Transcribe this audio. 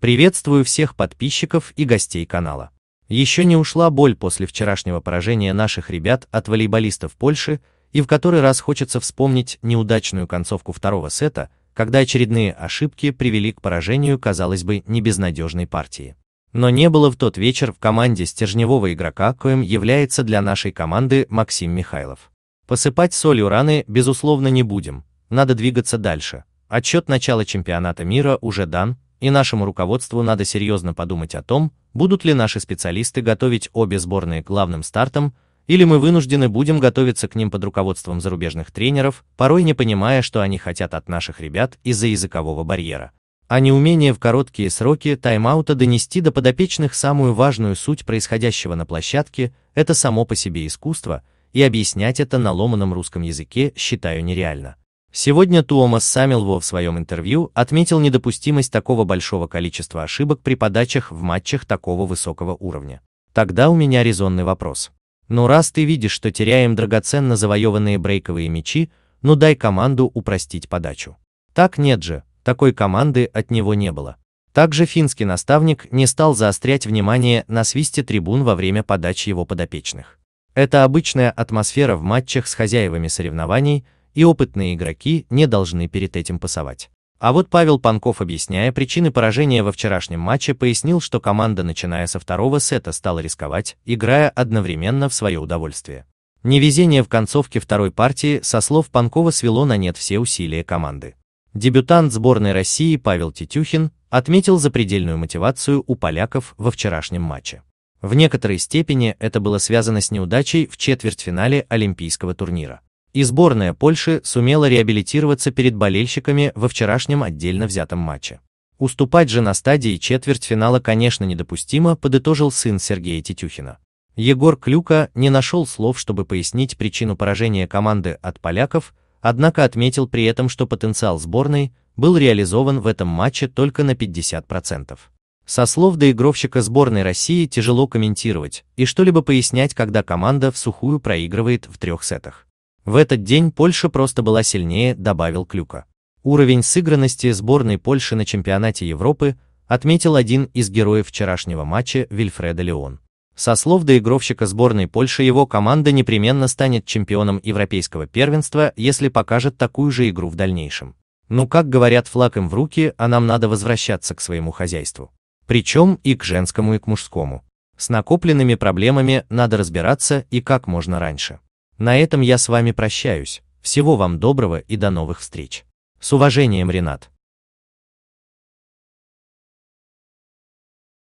Приветствую всех подписчиков и гостей канала. Еще не ушла боль после вчерашнего поражения наших ребят от волейболистов Польши, и в который раз хочется вспомнить неудачную концовку второго сета, когда очередные ошибки привели к поражению, казалось бы, не безнадежной партии. Но не было в тот вечер в команде стержневого игрока, коим является для нашей команды Максим Михайлов. Посыпать солью раны, безусловно, не будем, надо двигаться дальше. Отчет начала чемпионата мира уже дан, и нашему руководству надо серьезно подумать о том, будут ли наши специалисты готовить обе сборные к главным стартам, или мы вынуждены будем готовиться к ним под руководством зарубежных тренеров, порой не понимая, что они хотят от наших ребят из-за языкового барьера. А неумение в короткие сроки тайм-аута донести до подопечных самую важную суть происходящего на площадке – это само по себе искусство, и объяснять это на ломаном русском языке считаю нереально. Сегодня Туомас Самилво в своем интервью отметил недопустимость такого большого количества ошибок при подачах в матчах такого высокого уровня. Тогда у меня резонный вопрос. Ну раз ты видишь, что теряем драгоценно завоеванные брейковые мячи, ну дай команду упростить подачу. Так нет же, такой команды от него не было. Также финский наставник не стал заострять внимание на свисте трибун во время подачи его подопечных. Это обычная атмосфера в матчах с хозяевами соревнований – и опытные игроки не должны перед этим пасовать. А вот Павел Панков, объясняя причины поражения во вчерашнем матче, пояснил, что команда, начиная со второго сета, стала рисковать, играя одновременно в свое удовольствие. Невезение в концовке второй партии, со слов Панкова, свело на нет все усилия команды. Дебютант сборной России Павел Тетюхин отметил запредельную мотивацию у поляков во вчерашнем матче. В некоторой степени это было связано с неудачей в четвертьфинале Олимпийского турнира. И сборная Польши сумела реабилитироваться перед болельщиками во вчерашнем отдельно взятом матче. Уступать же на стадии четвертьфинала, конечно, недопустимо, подытожил сын Сергея Тетюхина. Егор Клюка не нашел слов, чтобы пояснить причину поражения команды от поляков, однако отметил при этом, что потенциал сборной был реализован в этом матче только на 50%. Со слов доигровщика сборной России тяжело комментировать и что-либо пояснять, когда команда в сухую проигрывает в трех сетах. В этот день Польша просто была сильнее, добавил Клюка. Уровень сыгранности сборной Польши на чемпионате Европы отметил один из героев вчерашнего матча Вильфреда Леон. Со слов доигровщика сборной Польши его команда непременно станет чемпионом европейского первенства, если покажет такую же игру в дальнейшем. Ну как говорят флаг им в руки, а нам надо возвращаться к своему хозяйству. Причем и к женскому, и к мужскому. С накопленными проблемами надо разбираться и как можно раньше. На этом я с вами прощаюсь, всего вам доброго и до новых встреч. С уважением, Ренат.